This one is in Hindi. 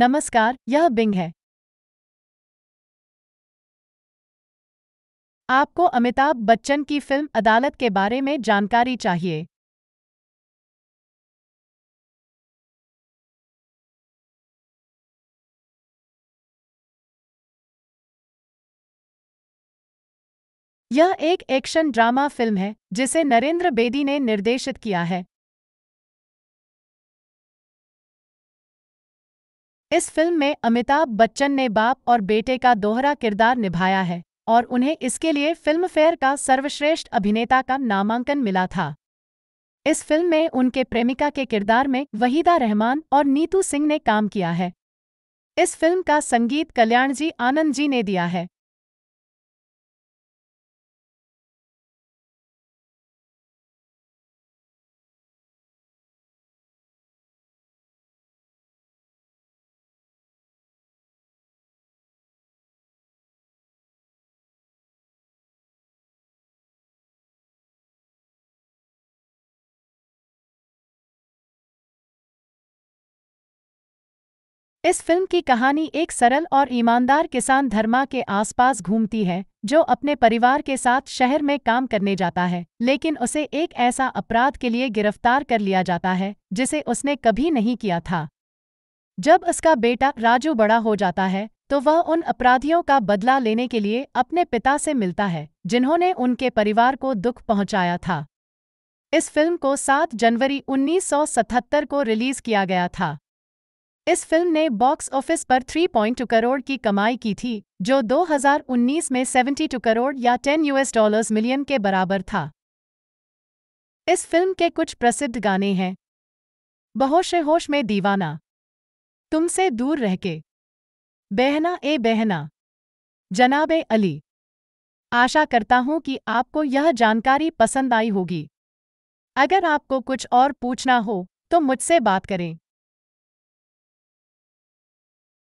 नमस्कार यह बिंग है आपको अमिताभ बच्चन की फिल्म अदालत के बारे में जानकारी चाहिए यह एक एक्शन ड्रामा फिल्म है जिसे नरेंद्र बेदी ने निर्देशित किया है इस फिल्म में अमिताभ बच्चन ने बाप और बेटे का दोहरा किरदार निभाया है और उन्हें इसके लिए फिल्म फेयर का सर्वश्रेष्ठ अभिनेता का नामांकन मिला था इस फिल्म में उनके प्रेमिका के किरदार में वहीदा रहमान और नीतू सिंह ने काम किया है इस फिल्म का संगीत कल्याण जी आनंद जी ने दिया है इस फिल्म की कहानी एक सरल और ईमानदार किसान धर्मा के आसपास घूमती है जो अपने परिवार के साथ शहर में काम करने जाता है लेकिन उसे एक ऐसा अपराध के लिए गिरफ्तार कर लिया जाता है जिसे उसने कभी नहीं किया था जब उसका बेटा राजू बड़ा हो जाता है तो वह उन अपराधियों का बदला लेने के लिए अपने पिता से मिलता है जिन्होंने उनके परिवार को दुख पहुंचाया था इस फिल्म को 7 जनवरी 1977 को रिलीज किया गया था इस फिल्म ने बॉक्स ऑफिस पर 3.2 करोड़ की कमाई की थी जो 2019 में 72 करोड़ या 10 यूएस डॉलर्स मिलियन के बराबर था इस फिल्म के कुछ प्रसिद्ध गाने हैं बहोश होश में दीवाना तुमसे दूर रह के बहना ए बहना जनाब अली आशा करता हूं कि आपको यह जानकारी पसंद आई होगी अगर आपको कुछ और पूछना हो तो मुझसे बात करें